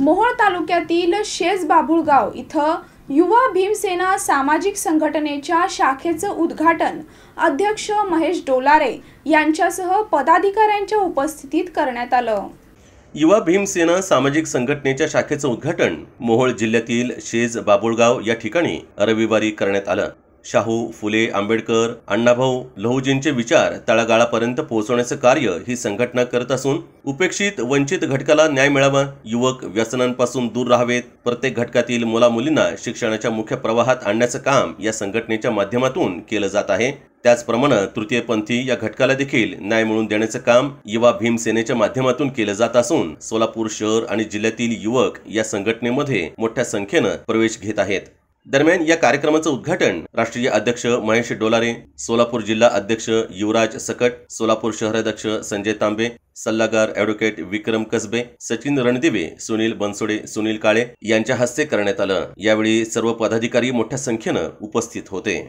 मोहोळ तालुक्यातील शेज बाबुळगाव इथं युवा भीमसेना सामाजिक संघटनेच्या शाखेचं उद्घाटन अध्यक्ष महेश डोलारे यांच्यासह पदाधिकाऱ्यांच्या उपस्थितीत करण्यात आलं युवा भीमसेना सामाजिक संघटनेच्या शाखेचं उद्घाटन मोहोळ जिल्ह्यातील शेज बाबुळगाव या ठिकाणी रविवारी करण्यात आलं शाहू फुले आंबेडकर अण्णाभाऊ लहुजींचे विचार तळागाळापर्यंत पोहोचवण्याचं कार्य ही संघटना करत असून उपेक्षित वंचित घटकाला न्याय मिळावा युवक व्यसनांपासून दूर राहावेत प्रत्येक घटकातील मुलींना शिक्षणाच्या मुख्य प्रवाहात आणण्याचं काम या संघटनेच्या माध्यमातून केलं जात आहे त्याचप्रमाणे तृतीयपंथी या घटकाला देखील न्याय मिळवून देण्याचं काम युवा भीमसेनेच्या माध्यमातून केलं जात असून सोलापूर शहर आणि जिल्ह्यातील युवक या संघटनेमध्ये मोठ्या संख्येनं प्रवेश घेत आहेत दरम्यान या कार्यक्रमाचं उद्घाटन राष्ट्रीय अध्यक्ष महेश डोलारे सोलापूर जिल्हा अध्यक्ष युवराज सकट सोलापूर शहराध्यक्ष संजय तांबे सल्लागार अॅडव्होकेट विक्रम कसबे सचिन रणदिवे सुनील बनसोडे सुनील काळे यांच्या हस्ते करण्यात आलं यावेळी सर्व पदाधिकारी मोठ्या संख्येनं उपस्थित होते